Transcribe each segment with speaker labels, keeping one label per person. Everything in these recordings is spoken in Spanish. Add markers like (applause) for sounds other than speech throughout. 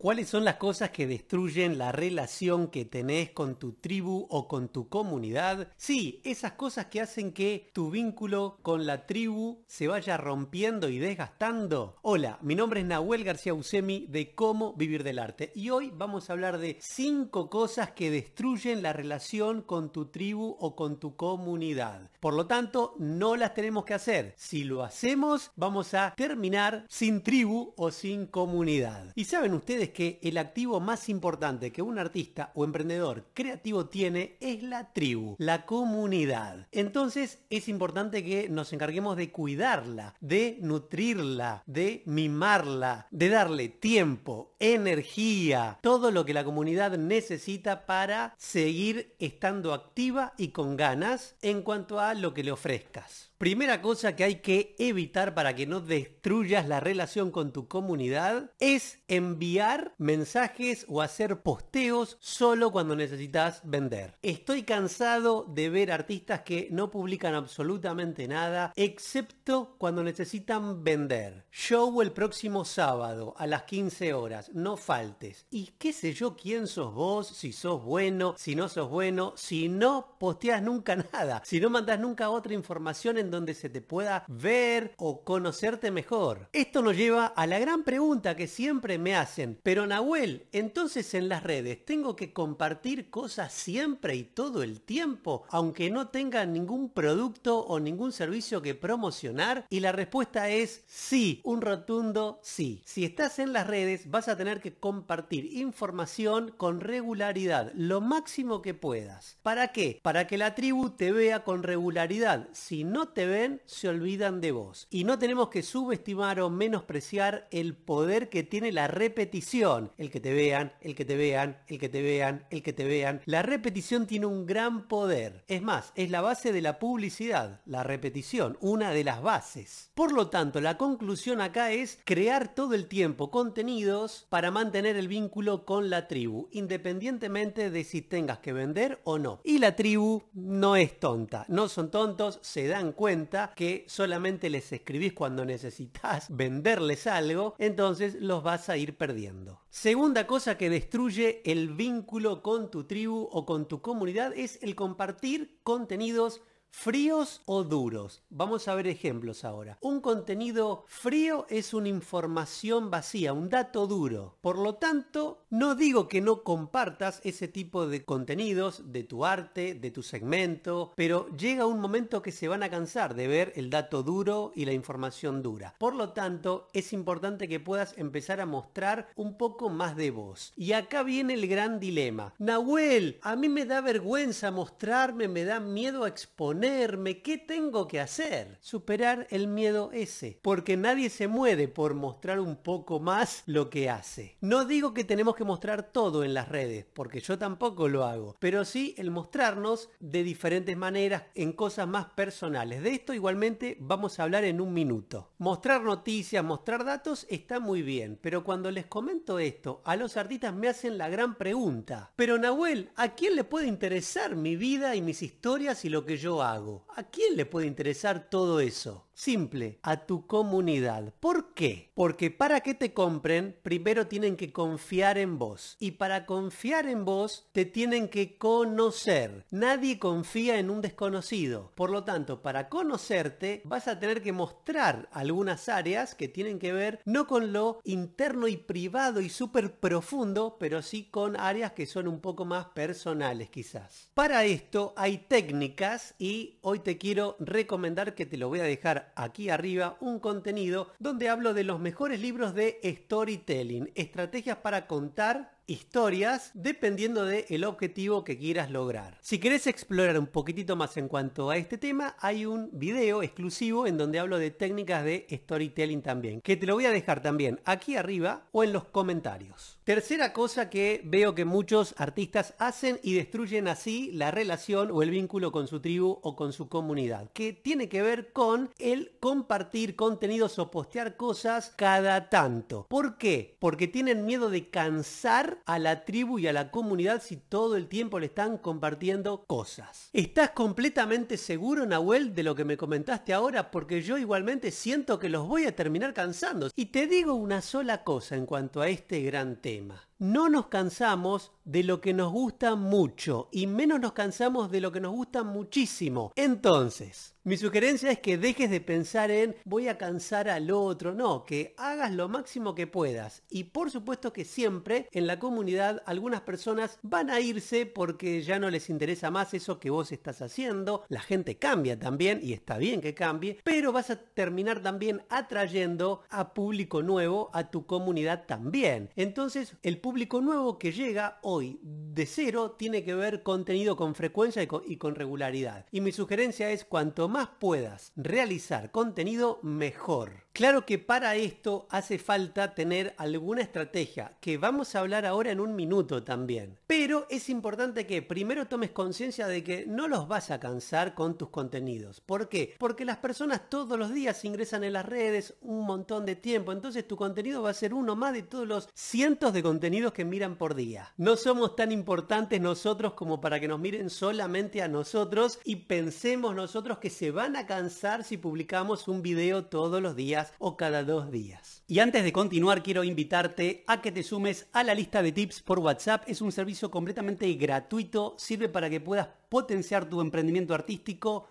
Speaker 1: ¿Cuáles son las cosas que destruyen la relación que tenés con tu tribu o con tu comunidad? Sí, esas cosas que hacen que tu vínculo con la tribu se vaya rompiendo y desgastando. Hola, mi nombre es Nahuel García Usemi de Cómo Vivir del Arte y hoy vamos a hablar de 5 cosas que destruyen la relación con tu tribu o con tu comunidad. Por lo tanto, no las tenemos que hacer. Si lo hacemos, vamos a terminar sin tribu o sin comunidad. ¿Y saben ustedes que el activo más importante que un artista o emprendedor creativo tiene es la tribu, la comunidad. Entonces es importante que nos encarguemos de cuidarla, de nutrirla, de mimarla, de darle tiempo, energía, todo lo que la comunidad necesita para seguir estando activa y con ganas en cuanto a lo que le ofrezcas. Primera cosa que hay que evitar para que no destruyas la relación con tu comunidad es enviar mensajes o hacer posteos solo cuando necesitas vender. Estoy cansado de ver artistas que no publican absolutamente nada excepto cuando necesitan vender. Show el próximo sábado a las 15 horas, no faltes. Y qué sé yo quién sos vos, si sos bueno, si no sos bueno, si no posteas nunca (laughs) nada, si no mandas nunca otra información en donde se te pueda ver o conocerte mejor. Esto nos lleva a la gran pregunta que siempre me hacen. Pero Nahuel, entonces en las redes tengo que compartir cosas siempre y todo el tiempo, aunque no tenga ningún producto o ningún servicio que promocionar. Y la respuesta es sí, un rotundo sí. Si estás en las redes vas a tener que compartir información con regularidad, lo máximo que puedas. ¿Para qué? Para que la tribu te vea con regularidad. Si no te ven, se olvidan de vos. Y no tenemos que subestimar o menospreciar el poder que tiene la repetición el que te vean, el que te vean, el que te vean, el que te vean. La repetición tiene un gran poder. Es más, es la base de la publicidad, la repetición, una de las bases. Por lo tanto, la conclusión acá es crear todo el tiempo contenidos para mantener el vínculo con la tribu, independientemente de si tengas que vender o no. Y la tribu no es tonta, no son tontos, se dan cuenta que solamente les escribís cuando necesitas (laughs) venderles algo, entonces los vas a ir perdiendo. Segunda cosa que destruye el vínculo con tu tribu o con tu comunidad es el compartir contenidos fríos o duros. Vamos a ver ejemplos ahora. Un contenido frío es una información vacía, un dato duro. Por lo tanto, no digo que no compartas ese tipo de contenidos de tu arte, de tu segmento, pero llega un momento que se van a cansar de ver el dato duro y la información dura. Por lo tanto, es importante que puedas empezar a mostrar un poco más de vos Y acá viene el gran dilema. Nahuel, a mí me da vergüenza mostrarme, me da miedo a exponer ¿Qué tengo que hacer? Superar el miedo ese, porque nadie se mueve por mostrar un poco más lo que hace. No digo que tenemos que mostrar todo en las redes, porque yo tampoco lo hago, pero sí el mostrarnos de diferentes maneras en cosas más personales. De esto igualmente vamos a hablar en un minuto. Mostrar noticias, mostrar datos está muy bien, pero cuando les comento esto, a los artistas me hacen la gran pregunta, pero Nahuel, ¿a quién le puede interesar mi vida y mis historias y lo que yo hago? ¿A quién le puede interesar todo eso? simple, a tu comunidad. ¿Por qué? Porque para que te compren, primero tienen que confiar en vos. Y para confiar en vos, te tienen que conocer. Nadie confía en un desconocido. Por lo tanto, para conocerte, vas a tener que mostrar algunas áreas que tienen que ver no con lo interno y privado y súper profundo, pero sí con áreas que son un poco más personales quizás. Para esto hay técnicas y hoy te quiero recomendar que te lo voy a dejar aquí arriba un contenido donde hablo de los mejores libros de storytelling, estrategias para contar historias dependiendo del el objetivo que quieras lograr. Si querés explorar un poquitito más en cuanto a este tema, hay un video exclusivo en donde hablo de técnicas de storytelling también, que te lo voy a dejar también aquí arriba o en los comentarios. Tercera cosa que veo que muchos artistas hacen y destruyen así la relación o el vínculo con su tribu o con su comunidad, que tiene que ver con el compartir contenidos o postear cosas cada tanto. ¿Por qué? Porque tienen miedo de cansar a la tribu y a la comunidad si todo el tiempo le están compartiendo cosas. ¿Estás completamente seguro, Nahuel, de lo que me comentaste ahora? Porque yo igualmente siento que los voy a terminar cansando. Y te digo una sola cosa en cuanto a este gran tema no nos cansamos de lo que nos gusta mucho y menos nos cansamos de lo que nos gusta muchísimo. Entonces, mi sugerencia es que dejes de pensar en voy a cansar al otro, no, que hagas lo máximo que puedas. Y por supuesto que siempre en la comunidad algunas personas van a irse porque ya no les interesa más eso que vos estás haciendo, la gente cambia también y está bien que cambie, pero vas a terminar también atrayendo a público nuevo a tu comunidad también. Entonces, el público nuevo que llega hoy de cero tiene que ver contenido con frecuencia y con, regularidad. Y mi sugerencia es cuanto más puedas realizar contenido, mejor. Claro que para esto hace falta tener alguna estrategia, que vamos a hablar ahora en un minuto también. Pero es importante que primero tomes conciencia de que no los vas a cansar con tus contenidos. ¿Por qué? Porque las personas todos los días ingresan en las redes un montón de tiempo, entonces tu contenido va a ser uno más de todos los cientos de contenidos que miran por día. No somos tan importantes nosotros como para que nos miren solamente a nosotros y pensemos nosotros que se van a cansar si publicamos un video todos los días o cada dos días. Y antes de continuar quiero invitarte a que te sumes a la lista de tips por WhatsApp. Es un servicio completamente gratuito, sirve para que puedas potenciar tu emprendimiento artístico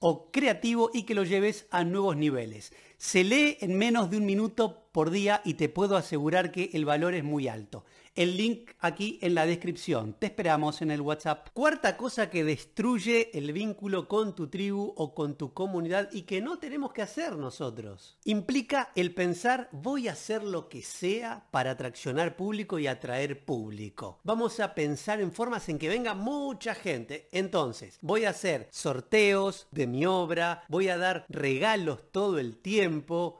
Speaker 1: o creativo y que lo lleves a nuevos niveles. Se lee en menos de un minuto por día y te puedo asegurar que el valor es muy alto. El link aquí en la descripción. Te esperamos en el WhatsApp. Cuarta cosa que destruye el vínculo con tu tribu o con tu comunidad y que no tenemos que hacer nosotros. Implica el pensar voy a hacer lo que sea para atraccionar público y atraer público. Vamos a pensar en formas en que venga mucha gente. Entonces, voy a hacer sorteos de mi obra, voy a dar regalos todo el tiempo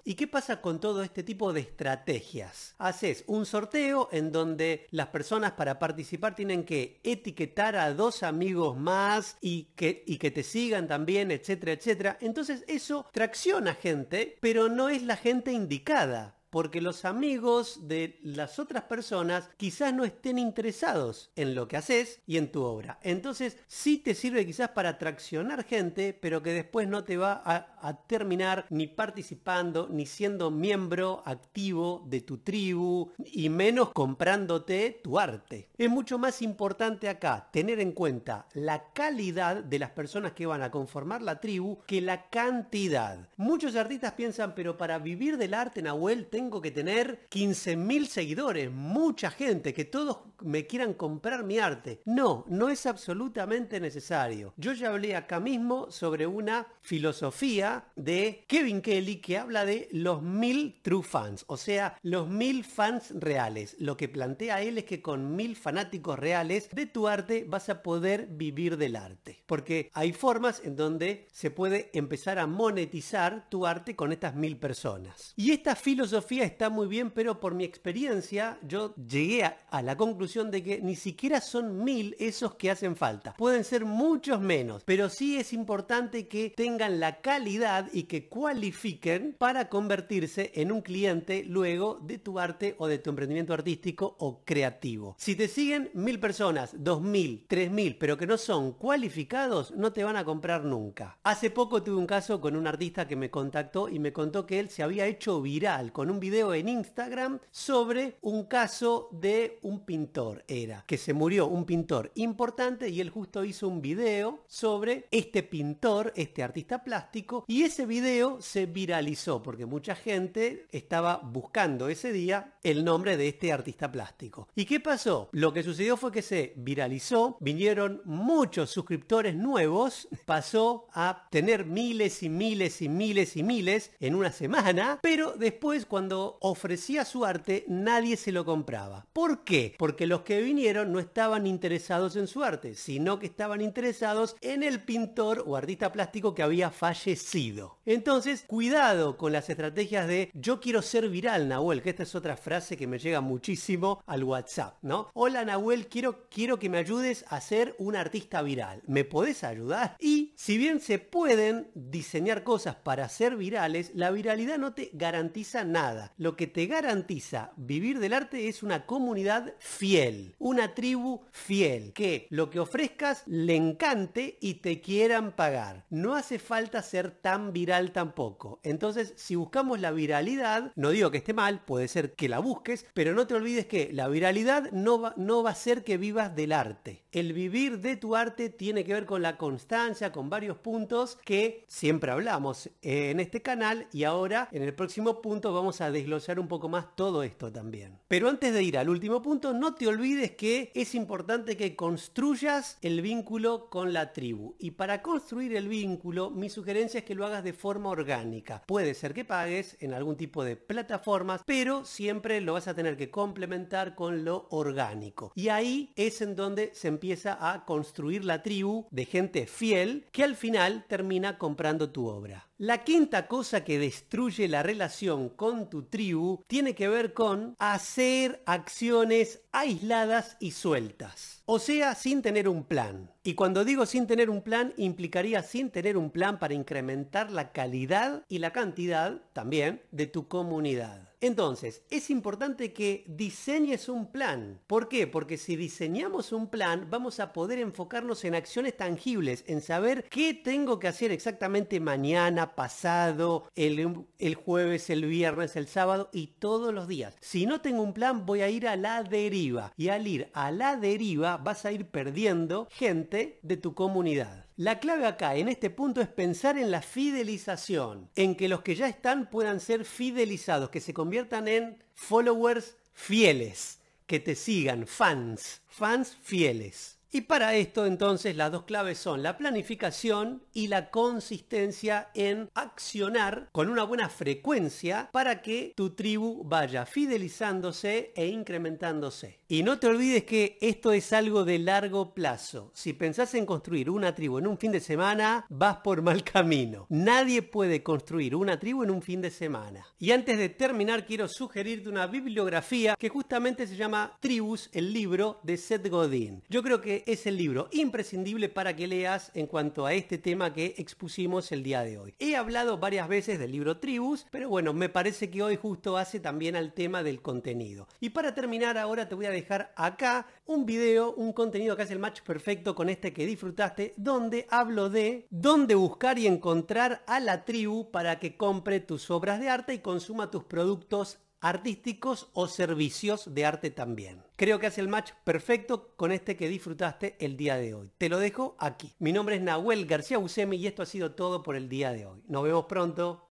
Speaker 1: ¿Y qué pasa con todo este tipo de estrategias? Haces un sorteo en donde las personas para participar tienen que etiquetar a dos amigos más y que, y que te sigan también, etcétera, etcétera. Entonces eso tracciona gente, pero no es la gente indicada porque los amigos de las otras personas quizás no estén interesados en lo que haces y en tu obra. Entonces sí te sirve quizás para atraccionar gente, pero que después no te va a, terminar ni participando, ni siendo miembro activo de tu tribu, y menos comprándote tu arte. Es mucho más importante acá tener en cuenta la calidad de las personas que van a conformar la tribu que la cantidad. Muchos artistas piensan, pero para vivir del arte, en tengo tengo que tener 15.000 seguidores, mucha gente, que todos me quieran comprar mi arte. No, no es absolutamente necesario. Yo ya hablé acá mismo sobre una filosofía de Kevin Kelly que habla de los mil true fans, o sea, los mil fans reales. Lo que plantea él es que con mil fanáticos reales de tu arte vas a poder vivir del arte. Porque hay formas en donde se puede empezar a monetizar tu arte con estas mil personas. Y esta filosofía está muy bien, pero por mi experiencia yo llegué a, a, la conclusión de que ni siquiera son mil esos que hacen falta. Pueden ser muchos menos, pero sí es importante que tengan la calidad y que cualifiquen para convertirse en un cliente luego de tu arte o de tu emprendimiento artístico o creativo. Si te siguen mil personas, dos mil, tres mil, pero que no son cualificados, no te van a comprar nunca. Hace poco tuve un caso con un artista que me contactó y me contó que él se había hecho viral con un un video en Instagram sobre un caso de un pintor, era, que se murió un pintor importante y él justo hizo un video sobre este pintor, este artista plástico, y ese video se viralizó porque mucha gente estaba buscando ese día el nombre de este artista plástico. ¿Y qué pasó? Lo que sucedió fue que se viralizó, vinieron muchos suscriptores nuevos, pasó a tener miles y miles y miles y miles en una semana, pero después cuando ofrecía su arte nadie se lo compraba. ¿Por qué? Porque los que vinieron no estaban interesados en su arte, sino que estaban interesados en el pintor o artista plástico que había fallecido. Entonces, cuidado con las estrategias de yo quiero ser viral, Nahuel, que esta es otra frase que me llega muchísimo al WhatsApp, ¿no? Hola Nahuel, quiero, quiero que me ayudes a ser un artista viral. ¿Me podés ayudar? Y si bien se pueden diseñar cosas para ser virales, la viralidad no te garantiza nada. Lo que te garantiza vivir del arte es una comunidad fiel, una tribu fiel, que lo que ofrezcas le encante y te quieran pagar. No hace falta ser tan viral tampoco. Entonces, si buscamos la viralidad, no digo que esté mal, puede ser que la busques, pero no te olvides que la viralidad no va, no va a ser que vivas del arte. El vivir de tu arte tiene que ver con la constancia, con varios puntos que siempre hablamos en este canal y ahora en el próximo punto vamos a desglosar un poco más todo esto también. Pero antes de ir al último punto, no te olvides que es importante que construyas el vínculo con la tribu. Y para construir el vínculo, mi sugerencia es que lo hagas de forma orgánica. Puede ser que pagues en algún tipo de plataformas, pero siempre lo vas a tener que complementar con lo orgánico. Y ahí es en donde se empieza a construir la tribu de gente fiel que al final termina comprando tu obra. La quinta cosa que destruye la relación con tu tribu tiene que ver con hacer acciones aisladas y sueltas, o sea, sin tener un plan. Y cuando digo sin tener un plan, implicaría sin tener un plan para incrementar la calidad y la cantidad también de tu comunidad. Entonces, es importante que diseñes un plan. ¿Por qué? Porque si diseñamos un plan, vamos a poder enfocarnos en acciones tangibles, en saber qué tengo que hacer exactamente mañana, pasado, el, jueves, el viernes, el sábado y todos los días. Si no tengo un plan, voy a ir a la deriva. Y al ir a la deriva, vas a ir perdiendo gente de tu comunidad. La clave acá, en este punto, es pensar en la fidelización, en que los que ya están puedan ser fidelizados, que se conviertan en followers fieles, que te sigan, fans, fans fieles. Y para esto entonces las dos claves son la planificación y la consistencia en accionar con una buena frecuencia para que tu tribu vaya fidelizándose e incrementándose. Y no te olvides que esto es algo de largo plazo. Si pensás en construir una tribu en un fin de semana, vas por mal camino. Nadie puede construir una tribu en un fin de semana. Y antes de terminar, quiero sugerirte una bibliografía que justamente se llama Tribus, el libro de Seth Godin. Yo creo que es el libro imprescindible para que leas en cuanto a este tema que expusimos el día de hoy. He hablado varias veces del libro Tribus, pero bueno, me parece que hoy justo hace también al tema del contenido. Y para terminar ahora te voy a dejar acá un video, un contenido que hace el match perfecto con este que disfrutaste, donde hablo de dónde buscar y encontrar a la tribu para que compre tus obras de arte y consuma tus productos artísticos o servicios de arte también. Creo que hace el match perfecto con este que disfrutaste el día de hoy. Te lo dejo aquí. Mi nombre es Nahuel García Buscemi y esto ha sido todo por el día de hoy. Nos vemos pronto.